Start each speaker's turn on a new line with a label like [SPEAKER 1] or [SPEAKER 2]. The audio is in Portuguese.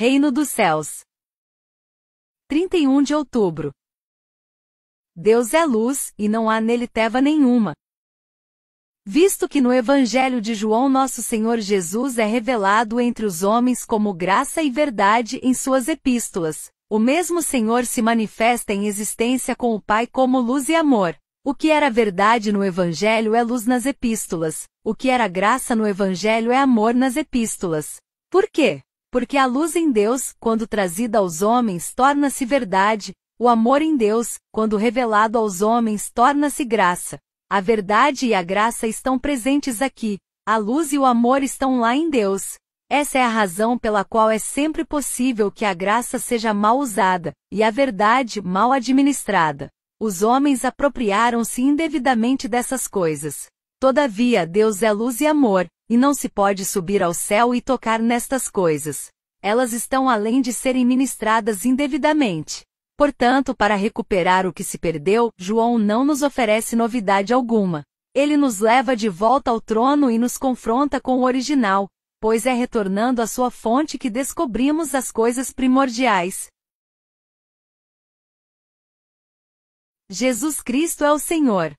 [SPEAKER 1] Reino dos Céus. 31 de outubro. Deus é luz, e não há nele teva nenhuma. Visto que no Evangelho de João nosso Senhor Jesus é revelado entre os homens como graça e verdade em suas epístolas, o mesmo Senhor se manifesta em existência com o Pai como luz e amor. O que era verdade no Evangelho é luz nas epístolas, o que era graça no Evangelho é amor nas epístolas. Por quê? Porque a luz em Deus, quando trazida aos homens, torna-se verdade, o amor em Deus, quando revelado aos homens, torna-se graça. A verdade e a graça estão presentes aqui, a luz e o amor estão lá em Deus. Essa é a razão pela qual é sempre possível que a graça seja mal usada, e a verdade mal administrada. Os homens apropriaram-se indevidamente dessas coisas. Todavia Deus é luz e amor, e não se pode subir ao céu e tocar nestas coisas. Elas estão além de serem ministradas indevidamente. Portanto, para recuperar o que se perdeu, João não nos oferece novidade alguma. Ele nos leva de volta ao trono e nos confronta com o original, pois é retornando à sua fonte que descobrimos as coisas primordiais. Jesus Cristo é o Senhor.